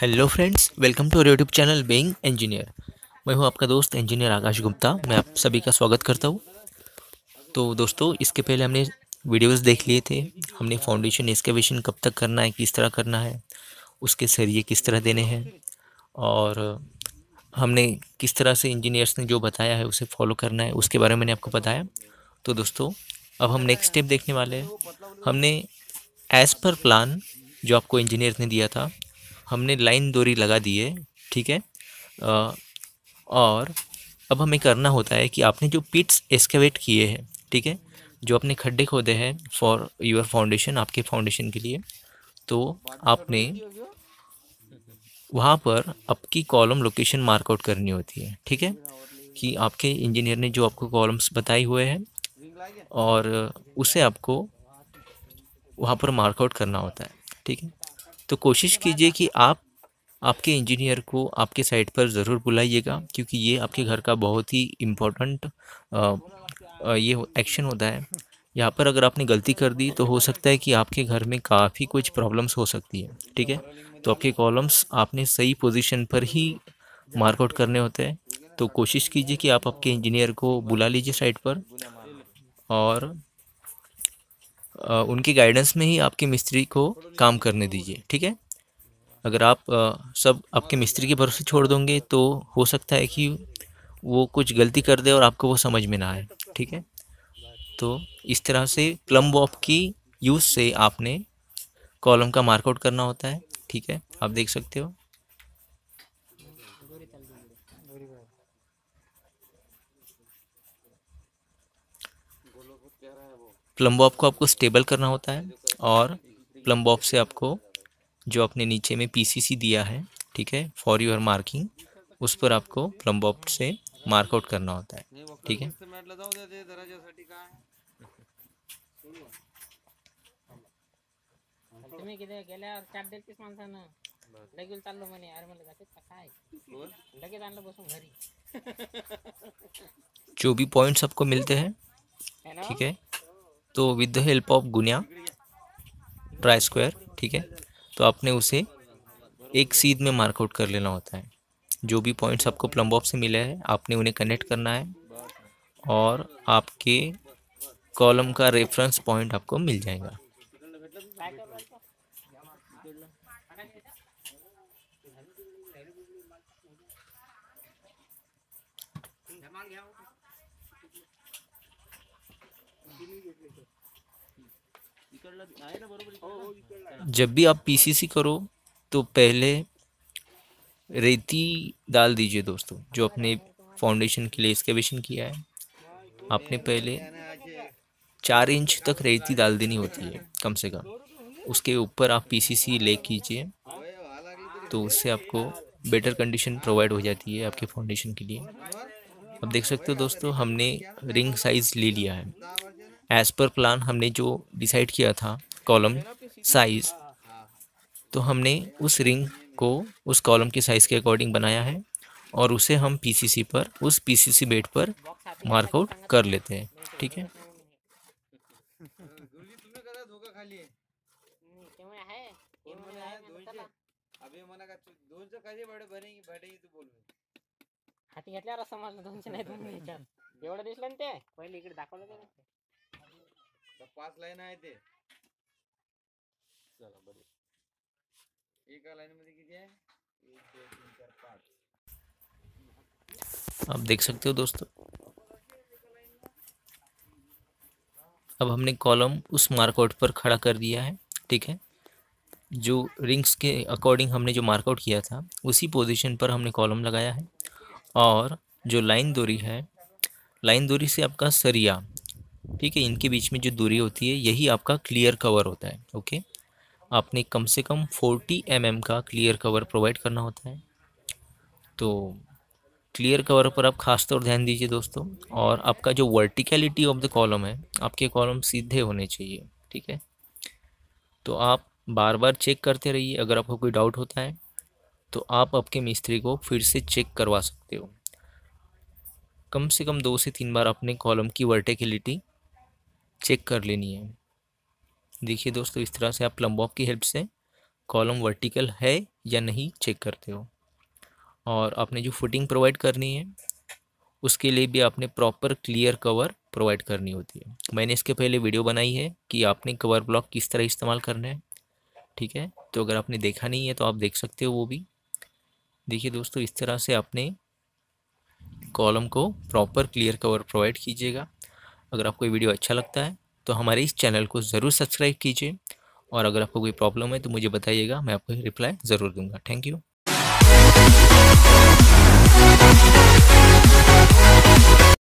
hello friends welcome to our YouTube channel being engineer मैं हूं आपका दोस्त इंजीनियर आकाश गुप्ता मैं आप सभी का स्वागत करता हूं तो दोस्तों इसके पहले हमने वीडियोस देख लिए थे हमने फाउंडेशन एक्सकेवेशन कब तक करना है किस तरह करना है उसके सरिये किस तरह देने हैं और हमने किस तरह से इंजीनियर्स ने जो बताया है उसे फॉलो करना है उसके बारे में मैंने आपको बताया तो दोस्तों अब हम नेक्स्ट स्टेप देखने वाले हैं हमने एज़ पर प्लान जो आपको इंजीनियर ने दिया था हमने लाइन दोरी लगा दी है ठीक है और अब हमें करना होता है कि आपने जो पिट्स एक्सकेवेट किए हैं ठीक है जो आपने खड्डे खोदे हैं फॉर योर फाउंडेशन आपके फाउंडेशन के लिए तो आपने वहाँ पर आपकी कॉलम लोकेशन मार्कआउट करनी होती है ठीक है कि आपके इंजीनियर ने जो आपको कॉलम्स बताए हुए हैं और उसे आपको वहाँ पर मार्कआउट करना होता है ठीक है तो कोशिश कीजिए कि आप आपके इंजीनियर को आपके साइट पर ज़रूर बुलाइएगा क्योंकि ये आपके घर का बहुत ही इम्पोर्टेंट ये एक्शन होता है यहाँ पर अगर आपने गलती कर दी तो हो सकता है कि आपके घर में काफ़ी कुछ प्रॉब्लम्स हो सकती है ठीक है तो आपके कॉलम्स आपने सही पोजीशन पर ही मार्कआउट करने होते हैं तो कोशिश कीजिए कि आप आपके इंजीनियर को बुला लीजिए साइट पर और उनकी गाइडेंस में ही आपके मिस्त्री को काम करने दीजिए ठीक है अगर आप सब आपके मिस्त्री के भरोसे छोड़ दोगे तो हो सकता है कि वो कुछ गलती कर दे और आपको वो समझ में ना आए ठीक है तो इस तरह से प्लम बॉब की यूज़ से आपने कॉलम का मार्कआउट करना होता है ठीक है आप देख सकते हो प्लम्बॉप को आपको स्टेबल करना होता है और प्लम्बॉप से आपको जो आपने नीचे में पीसीसी दिया है ठीक है फॉर यूर मार्किंग उस पर आपको प्लम्बॉप से मार्कआउट करना होता है ठीक है जो भी पॉइंट्स आपको मिलते हैं ठीक है तो विद द हेल्प ऑफ गुनिया ट्राई स्क्वायर ठीक है तो आपने उसे एक सीध में मार्कआउट कर लेना होता है जो भी पॉइंट्स आपको प्लम्बॉप से मिले हैं आपने उन्हें कनेक्ट करना है और आपके कॉलम का रेफरेंस पॉइंट आपको मिल जाएगा जब भी आप पीसीसी करो तो पहले रेती डाल दीजिए दोस्तों जो अपने फाउंडेशन के लिए एक्सकेवेशन किया है आपने पहले चार इंच तक रेती डाल देनी होती है कम से कम उसके ऊपर आप पीसीसी ले कीजिए तो उससे आपको बेटर कंडीशन प्रोवाइड हो जाती है आपके फाउंडेशन के लिए अब देख सकते हो दोस्तों हमने रिंग साइज़ ले लिया है एज़ पर प्लान हमने जो डिसाइड किया था कॉलम साइज़ तो हमने उस रिंग को उस कॉलम की साइज़ के अकॉर्डिंग बनाया है और उसे हम पीसीसी पर उस पीसीसी बेट पर मार्कआउट कर लेते हैं ठीक है हाती घेतल्यावर समजलं तुमचं नाही तुम्ही एवढं दिसलं ते पहिले इकडे दाखवलं पांच लाइन है चला बरे एक दोन तीन चार आप देख सकते हो दोस्तों अब हमने कॉलम उस मार्कआउट पर खड़ा कर दिया है ठीक है जो रिंग्स के अकॉर्डिंग हमने जो मार्कआउट किया था उसी पोजीशन पर हमने कॉलम लगाया है और जो लाइन दूरी है लाइन दूरी से आपका सरिया ठीक है इनके बीच में जो दूरी होती है यही आपका क्लियर कवर होता है ओके आपने कम से कम फोर्टी एम mm का क्लियर कवर प्रोवाइड करना होता है तो क्लियर कवर पर आप खास तौर ध्यान दीजिए दोस्तों और आपका जो वर्टिकलिटी ऑफ द कॉलम है आपके कॉलम सीधे होने चाहिए ठीक है तो आप बार बार चेक करते रहिए अगर आपको कोई डाउट होता है तो आप आपके मिस्त्री को फिर से चेक करवा सकते हो कम से कम दो से तीन बार अपने कॉलम की वर्टिकलिटी चेक कर लेनी है देखिए दोस्तों इस तरह से आप प्लम्बॉक की हेल्प से कॉलम वर्टिकल है या नहीं चेक करते हो और आपने जो फुटिंग प्रोवाइड करनी है उसके लिए भी आपने प्रॉपर क्लियर कवर प्रोवाइड करनी होती है मैंने इसके पहले वीडियो बनाई है कि आपने कवर ब्लॉक किस तरह इस्तेमाल करना है ठीक है तो अगर आपने देखा नहीं है तो आप देख सकते हो वो भी देखिए दोस्तों इस तरह से आपने कॉलम को प्रॉपर क्लियर कवर प्रोवाइड कीजिएगा अगर आपको ये वीडियो अच्छा लगता है तो हमारे इस चैनल को ज़रूर सब्सक्राइब कीजिए और अगर आपको कोई प्रॉब्लम है तो मुझे बताइएगा मैं आपको रिप्लाई ज़रूर दूंगा थैंक यू